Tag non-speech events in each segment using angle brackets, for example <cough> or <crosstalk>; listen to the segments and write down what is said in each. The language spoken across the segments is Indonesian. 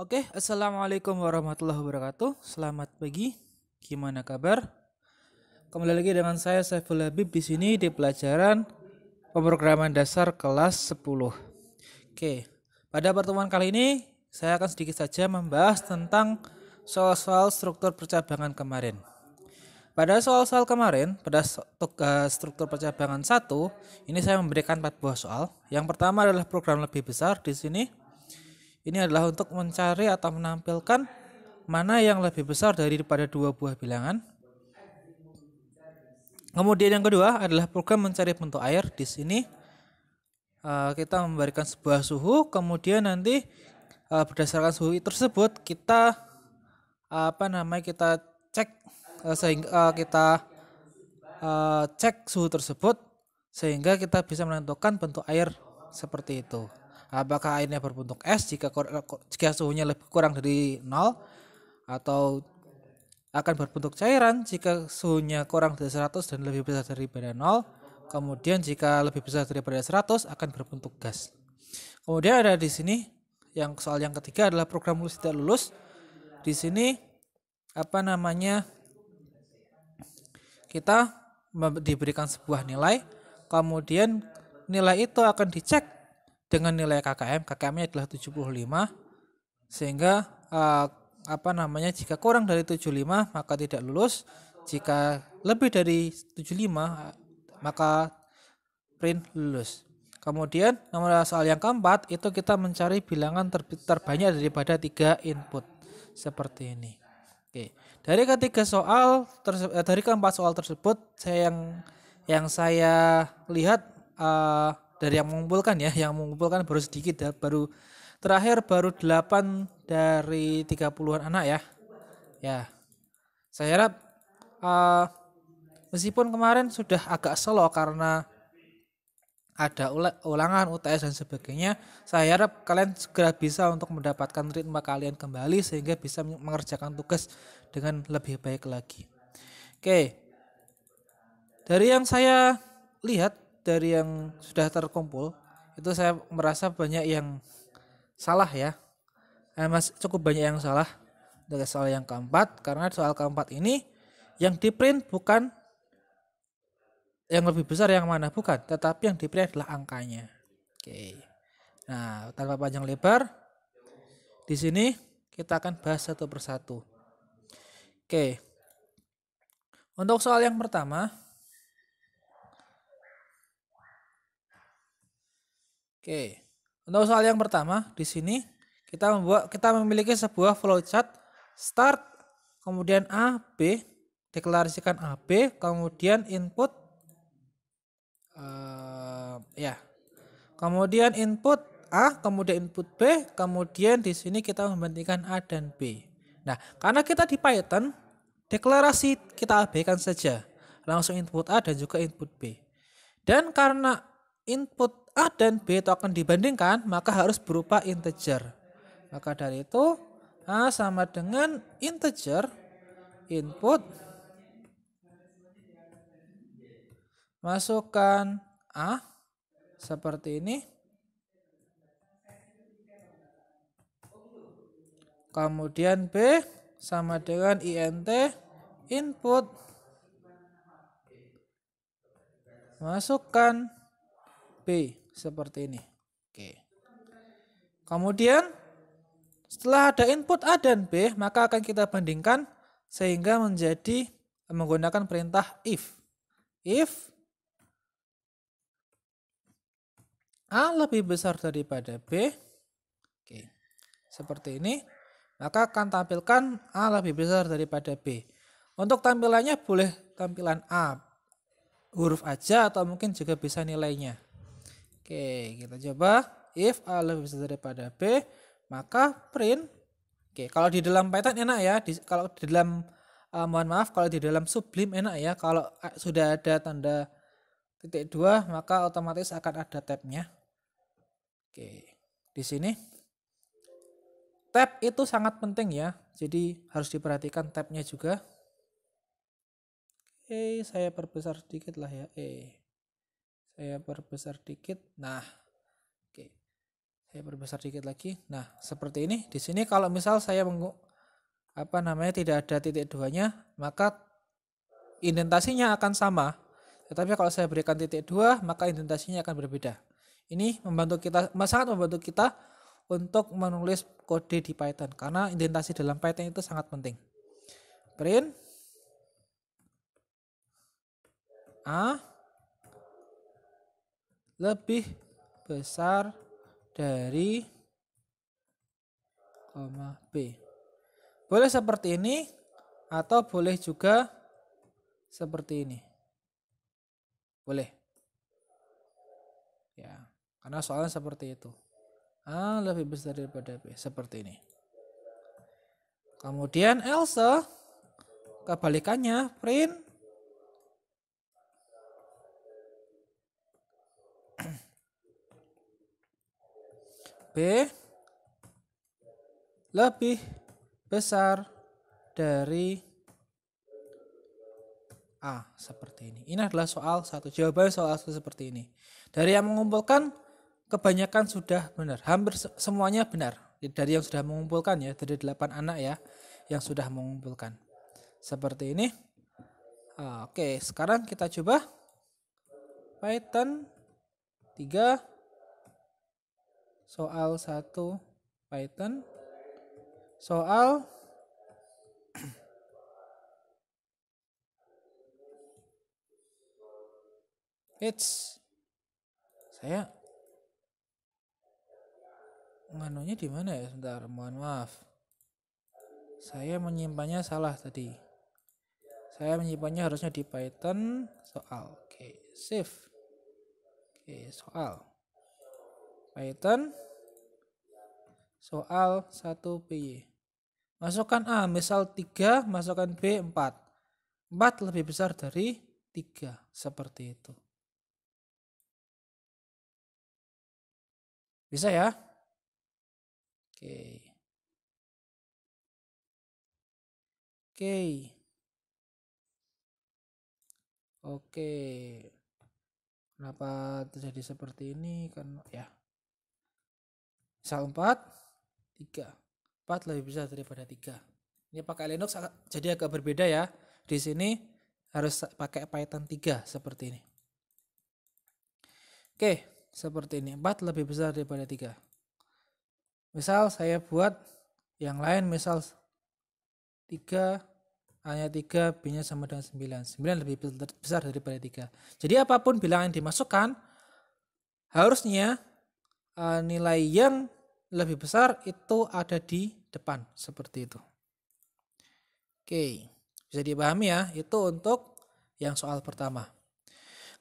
Oke, assalamualaikum warahmatullahi wabarakatuh. Selamat pagi. Gimana kabar? Kembali lagi dengan saya Saiful Habib di sini di pelajaran pemrograman dasar kelas 10. Oke, pada pertemuan kali ini saya akan sedikit saja membahas tentang soal-soal struktur percabangan kemarin. Pada soal-soal kemarin, pada eh, struktur percabangan 1, ini saya memberikan 4 buah soal. Yang pertama adalah program lebih besar di sini ini adalah untuk mencari atau menampilkan mana yang lebih besar daripada dua buah bilangan. Kemudian yang kedua adalah program mencari bentuk air. Di sini eh, kita memberikan sebuah suhu, kemudian nanti eh, berdasarkan suhu tersebut kita eh, apa namanya kita cek sehingga kita cek suhu tersebut sehingga kita bisa menentukan bentuk air seperti itu apakah airnya berbentuk es jika jika suhunya lebih kurang dari nol, atau akan berbentuk cairan jika suhunya kurang dari 100 dan lebih besar dari pada nol, kemudian jika lebih besar daripada 100 akan berbentuk gas kemudian ada di sini yang soal yang ketiga adalah program lulus tidak lulus di sini apa namanya kita diberikan sebuah nilai kemudian nilai itu akan dicek dengan nilai KKM KKM-nya adalah 75 sehingga eh, apa namanya jika kurang dari 75 maka tidak lulus jika lebih dari 75 maka print lulus kemudian nomor soal yang keempat itu kita mencari bilangan ter terbanyak daripada tiga input seperti ini oke dari ketiga soal eh, dari keempat soal tersebut saya yang yang saya lihat uh, dari yang mengumpulkan ya yang mengumpulkan baru sedikit ya baru terakhir baru 8 dari 30-an anak ya ya saya harap uh, meskipun kemarin sudah agak slow karena ada ulangan UTS dan sebagainya saya harap kalian segera bisa untuk mendapatkan ritme kalian kembali sehingga bisa mengerjakan tugas dengan lebih baik lagi oke dari yang saya lihat dari yang sudah terkumpul itu saya merasa banyak yang salah ya eh, mas cukup banyak yang salah dari soal yang keempat karena soal keempat ini yang di print bukan yang lebih besar yang mana bukan tetapi yang di print adalah angkanya oke nah tanpa panjang lebar di sini kita akan bahas satu persatu oke untuk soal yang pertama Oke. Untuk soal yang pertama di sini kita membuat kita memiliki sebuah flowchart start kemudian A B deklarasikan A B kemudian input uh, ya kemudian input A kemudian input B kemudian di sini kita membentikan A dan B. Nah karena kita di Python deklarasi kita abaikan saja langsung input A dan juga input B. Dan karena input A dan B token dibandingkan, maka harus berupa integer. Maka dari itu, A sama dengan integer input masukkan A seperti ini. Kemudian B sama dengan INT input masukkan B seperti ini. Oke. Kemudian setelah ada input A dan B, maka akan kita bandingkan sehingga menjadi eh, menggunakan perintah if. If A lebih besar daripada B, oke, seperti ini, maka akan tampilkan A lebih besar daripada B. Untuk tampilannya boleh tampilan A huruf aja atau mungkin juga bisa nilainya. Oke, kita coba if A lebih besar daripada B, maka print. Oke, kalau di dalam Python enak ya. Di, kalau di dalam uh, mohon maaf kalau di dalam Sublime enak ya. Kalau eh, sudah ada tanda titik dua maka otomatis akan ada tabnya. Oke, di sini tab itu sangat penting ya. Jadi harus diperhatikan tabnya juga. Oke, saya perbesar sedikit lah ya. Eh saya perbesar dikit nah oke okay. saya perbesar dikit lagi nah seperti ini di sini kalau misal saya meng apa namanya tidak ada titik duanya maka indentasinya akan sama tetapi kalau saya berikan titik dua maka indentasinya akan berbeda ini membantu kita sangat membantu kita untuk menulis kode di Python karena indentasi dalam Python itu sangat penting print a lebih besar dari koma B. Boleh seperti ini atau boleh juga seperti ini. Boleh. Ya, karena soalnya seperti itu. A lebih besar daripada B, seperti ini. Kemudian Elsa kebalikannya print B lebih besar dari A seperti ini. Ini adalah soal satu. Jawaban soal satu seperti ini. Dari yang mengumpulkan kebanyakan sudah benar. Hampir semuanya benar. Dari yang sudah mengumpulkan ya, dari 8 anak ya yang sudah mengumpulkan. Seperti ini. Oke, sekarang kita coba Python 3 soal 1 Python soal <clears throat> It's saya nganunya di mana ya sebentar mohon maaf saya menyimpannya salah tadi saya menyimpannya harusnya di Python soal oke save oke soal Kaitan soal 1 PY. Masukkan A misal 3, masukkan B 4. 4 lebih besar dari 3, seperti itu. Bisa ya? Oke. Oke. Oke. Kenapa terjadi seperti ini? Kan ya misal 4 3 4 lebih besar daripada 3 ini pakai Linux jadi agak berbeda ya di sini harus pakai Python 3 seperti ini oke seperti ini 4 lebih besar daripada 3 misal saya buat yang lain misal 3 A nya 3, B nya sama dengan 9. 9 lebih besar daripada 3. Jadi apapun bilangan yang dimasukkan, harusnya uh, nilai yang lebih besar itu ada di depan seperti itu. Oke, bisa dipahami ya. Itu untuk yang soal pertama.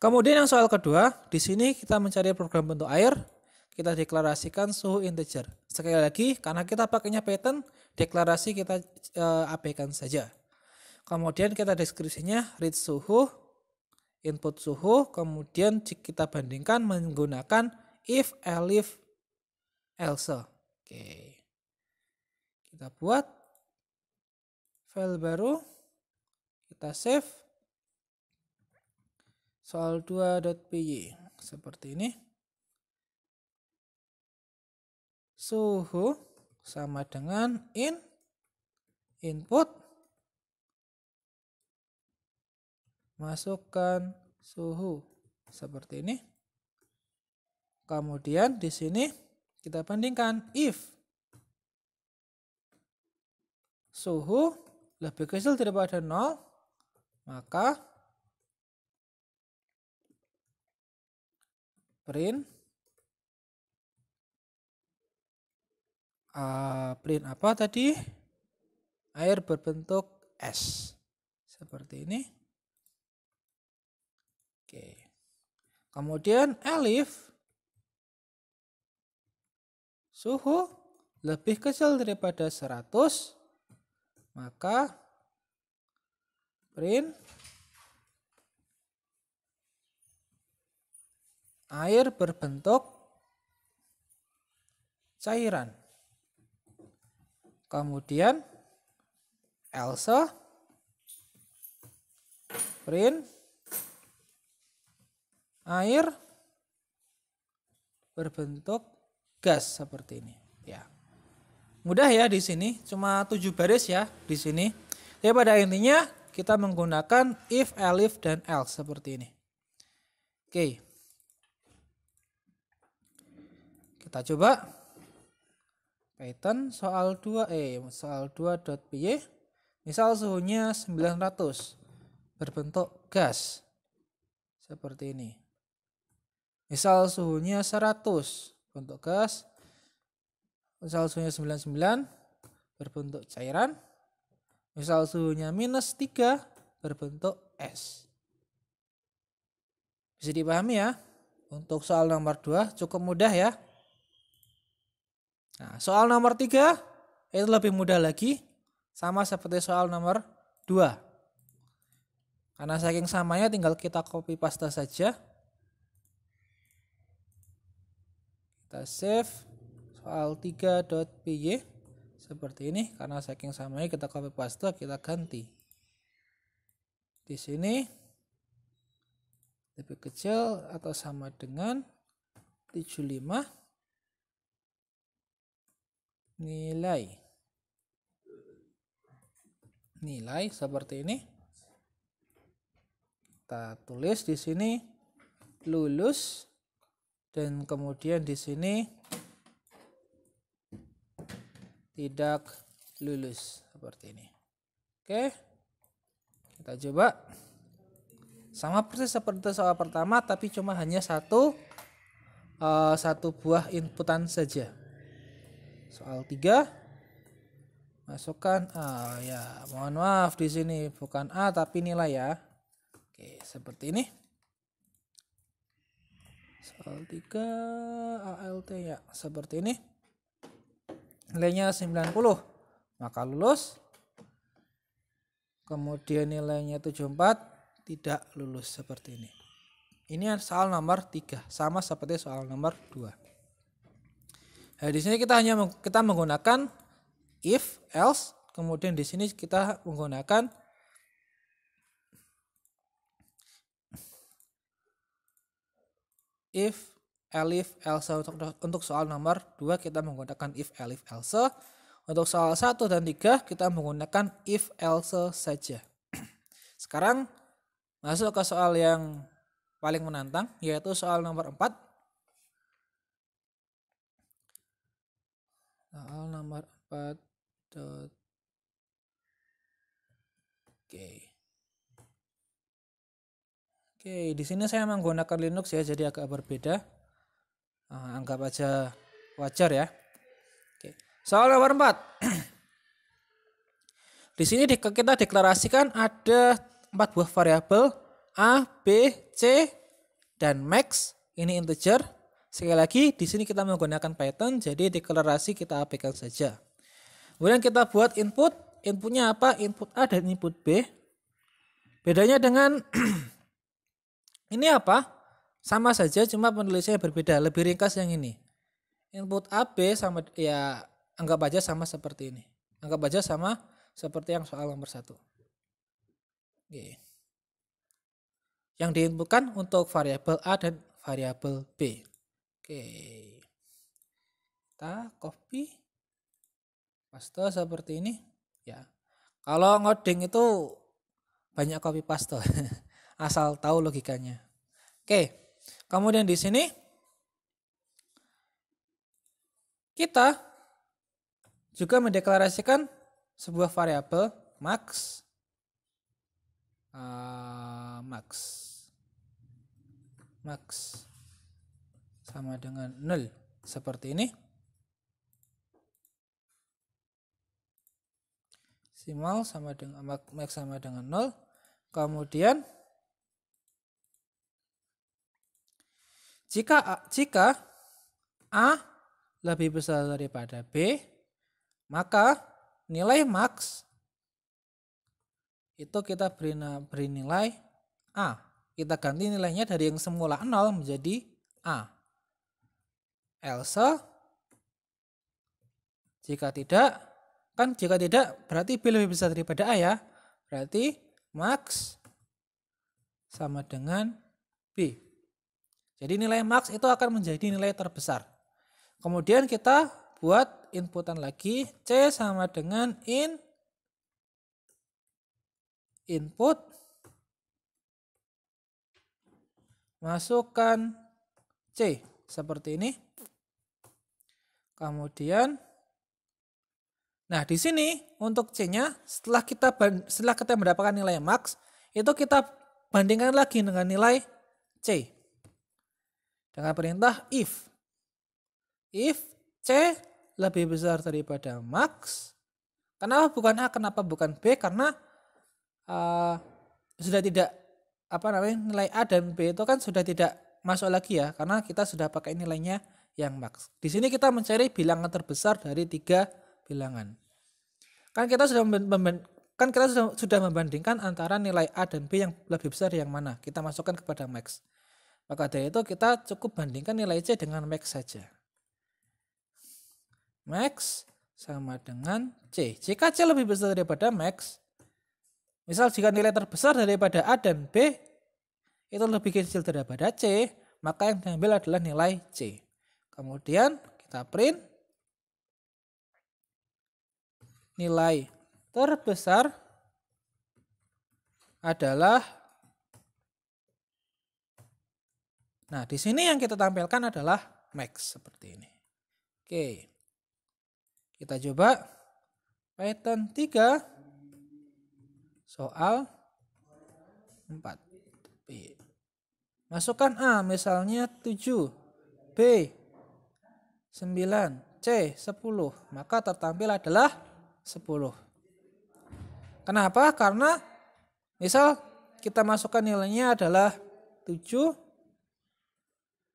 Kemudian yang soal kedua, di sini kita mencari program bentuk air, kita deklarasikan suhu integer. Sekali lagi, karena kita pakainya pattern, deklarasi kita e, eh, abaikan saja. Kemudian kita deskripsinya read suhu, input suhu, kemudian kita bandingkan menggunakan if elif else. Oke. Kita buat file baru. Kita save. Soal2.py seperti ini. Suhu sama dengan in input masukkan suhu seperti ini. Kemudian di sini kita bandingkan if suhu lebih kecil daripada 0 maka print uh, print apa tadi air berbentuk es seperti ini oke kemudian elif suhu lebih kecil daripada 100 maka print air berbentuk cairan. Kemudian Elsa print air berbentuk gas seperti ini ya mudah ya di sini cuma tujuh baris ya di sini ya pada intinya kita menggunakan if elif dan else seperti ini oke kita coba Python soal 2 eh soal 2.py misal suhunya 900 berbentuk gas seperti ini misal suhunya 100 bentuk gas misal suhunya 99 berbentuk cairan misal suhunya minus 3 berbentuk es bisa dipahami ya untuk soal nomor 2 cukup mudah ya nah soal nomor 3 itu lebih mudah lagi sama seperti soal nomor 2 karena saking samanya tinggal kita copy paste saja kita save soal 3.py seperti ini karena saking sama kita copy paste kita ganti di sini lebih kecil atau sama dengan 75 nilai nilai seperti ini kita tulis di sini lulus dan kemudian di sini tidak lulus seperti ini. Oke. Kita coba. Sama persis seperti soal pertama tapi cuma hanya satu uh, satu buah inputan saja. Soal tiga masukkan ah oh, ya, mohon maaf di sini bukan A tapi nilai ya. Oke, seperti ini soal 3 ALT ya seperti ini nilainya 90 maka lulus kemudian nilainya 74 tidak lulus seperti ini ini soal nomor 3 sama seperti soal nomor 2 nah, di sini kita hanya kita menggunakan if else kemudian di sini kita menggunakan if, elif, else untuk, untuk soal nomor 2 kita menggunakan if, elif, else. Untuk soal 1 dan 3 kita menggunakan if, else saja. <clears throat> Sekarang masuk ke soal yang paling menantang yaitu soal nomor 4. Soal nomor 4. Oke. Okay. Oke, di sini saya menggunakan Linux ya, jadi agak berbeda. Uh, anggap aja wajar ya. Oke. Soal nomor 4. <clears throat> di sini di kita deklarasikan ada empat buah variabel A, B, C, dan max. Ini integer. Sekali lagi, di sini kita menggunakan Python, jadi deklarasi kita apikan saja. Kemudian kita buat input. Inputnya apa? Input A dan input B. Bedanya dengan <clears throat> Ini apa? Sama saja cuma penulisnya berbeda, lebih ringkas yang ini. Input AB sama ya anggap aja sama seperti ini. Anggap aja sama seperti yang soal nomor satu. Oke. Yang diinputkan untuk variabel A dan variabel B. Oke. Kita copy paste seperti ini ya. Kalau ngoding itu banyak copy paste. <laughs> asal tahu logikanya. Oke, kemudian di sini kita juga mendeklarasikan sebuah variabel max uh, max max sama dengan 0 seperti ini simal sama dengan max sama dengan 0 kemudian Jika jika A lebih besar daripada B, maka nilai max itu kita beri, beri nilai A. Kita ganti nilainya dari yang semula 0 menjadi A. Else, jika tidak, kan jika tidak berarti B lebih besar daripada A ya. Berarti max sama dengan B. Jadi nilai max itu akan menjadi nilai terbesar. Kemudian kita buat inputan lagi C sama dengan in input masukkan C seperti ini. Kemudian Nah, di sini untuk C-nya setelah kita setelah kita mendapatkan nilai max, itu kita bandingkan lagi dengan nilai C. Dengan perintah if. If C lebih besar daripada max. Kenapa bukan A? Kenapa bukan B? Karena uh, sudah tidak apa namanya nilai A dan B itu kan sudah tidak masuk lagi ya karena kita sudah pakai nilainya yang max. Di sini kita mencari bilangan terbesar dari tiga bilangan. Kan kita sudah kan kita sudah, sudah membandingkan antara nilai A dan B yang lebih besar yang mana. Kita masukkan kepada max. Maka dari itu kita cukup bandingkan nilai C dengan max saja. Max sama dengan C. Jika C lebih besar daripada max, misal jika nilai terbesar daripada A dan B, itu lebih kecil daripada C, maka yang diambil adalah nilai C. Kemudian kita print nilai terbesar adalah Nah, di sini yang kita tampilkan adalah max seperti ini. Oke. Kita coba Python 3 soal 4. B. Masukkan A misalnya 7, B 9, C 10, maka tertampil adalah 10. Kenapa? Karena misal kita masukkan nilainya adalah 7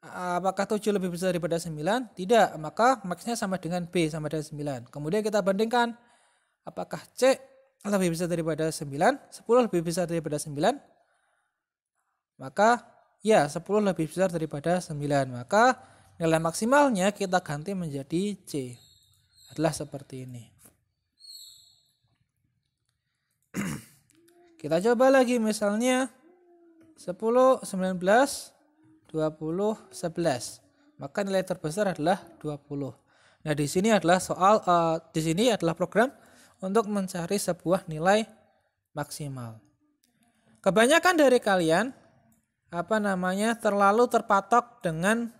Ah, apakah 7 lebih besar daripada 9? Tidak, maka maxnya sama dengan B sama dengan 9. Kemudian kita bandingkan apakah C lebih besar daripada 9, 10 lebih besar daripada 9? Maka ya 10 lebih besar daripada 9. Maka nilai maksimalnya kita ganti menjadi C. Adalah seperti ini. <clears throat> kita coba lagi misalnya 10 19 20, 11. Maka nilai terbesar adalah 20. Nah, di sini adalah soal uh, di sini adalah program untuk mencari sebuah nilai maksimal. Kebanyakan dari kalian apa namanya terlalu terpatok dengan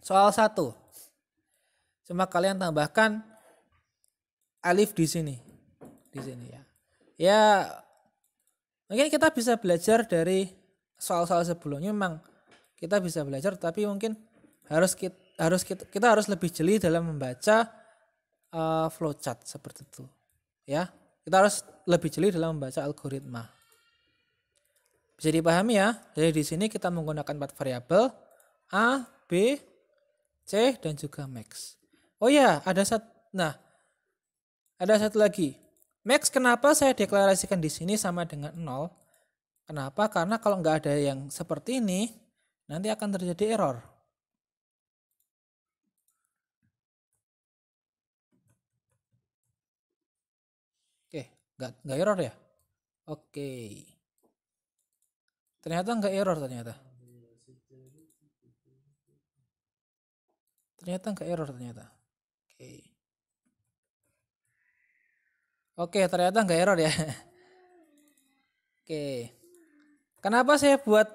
soal satu. Cuma kalian tambahkan alif di sini. Di sini ya. Ya mungkin kita bisa belajar dari soal-soal sebelumnya memang kita bisa belajar tapi mungkin harus kita harus kita, kita harus lebih jeli dalam membaca uh, flowchart seperti itu ya kita harus lebih jeli dalam membaca algoritma bisa dipahami ya jadi di sini kita menggunakan empat variabel a b c dan juga max oh ya ada satu nah ada satu lagi max kenapa saya deklarasikan di sini sama dengan 0 Kenapa? Karena kalau nggak ada yang seperti ini, nanti akan terjadi error. Oke, nggak nggak error ya? Oke. Ternyata nggak error ternyata. Ternyata nggak error ternyata. Oke. Oke, ternyata nggak error ya. <laughs> Oke. Kenapa saya buat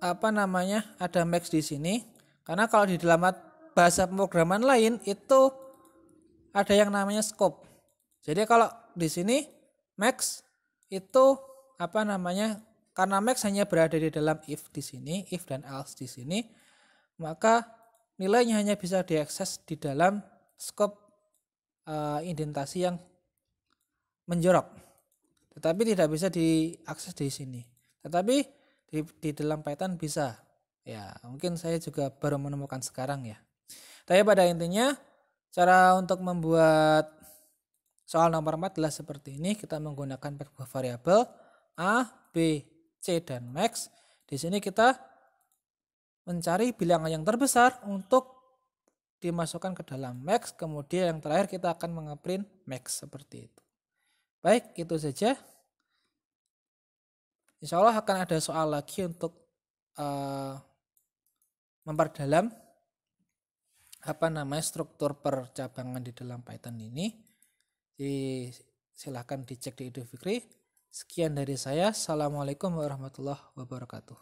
apa namanya ada max di sini? Karena kalau di dalam bahasa pemrograman lain itu ada yang namanya scope. Jadi kalau di sini max itu apa namanya? Karena max hanya berada di dalam if di sini, if dan else di sini, maka nilainya hanya bisa diakses di dalam scope uh, indentasi yang menjorok. Tetapi tidak bisa diakses di sini. Tetapi nah, di, di dalam Python bisa. Ya, mungkin saya juga baru menemukan sekarang ya. Tapi pada intinya cara untuk membuat soal nomor 4 adalah seperti ini. Kita menggunakan sebuah variabel a, b, c dan max. Di sini kita mencari bilangan yang terbesar untuk dimasukkan ke dalam max. Kemudian yang terakhir kita akan mengeprint max seperti itu. Baik, itu saja. Insya Allah akan ada soal lagi untuk uh, memperdalam apa namanya struktur percabangan di dalam Python ini. Jadi silahkan dicek di Idu Fikri. Sekian dari saya. Assalamualaikum warahmatullahi wabarakatuh.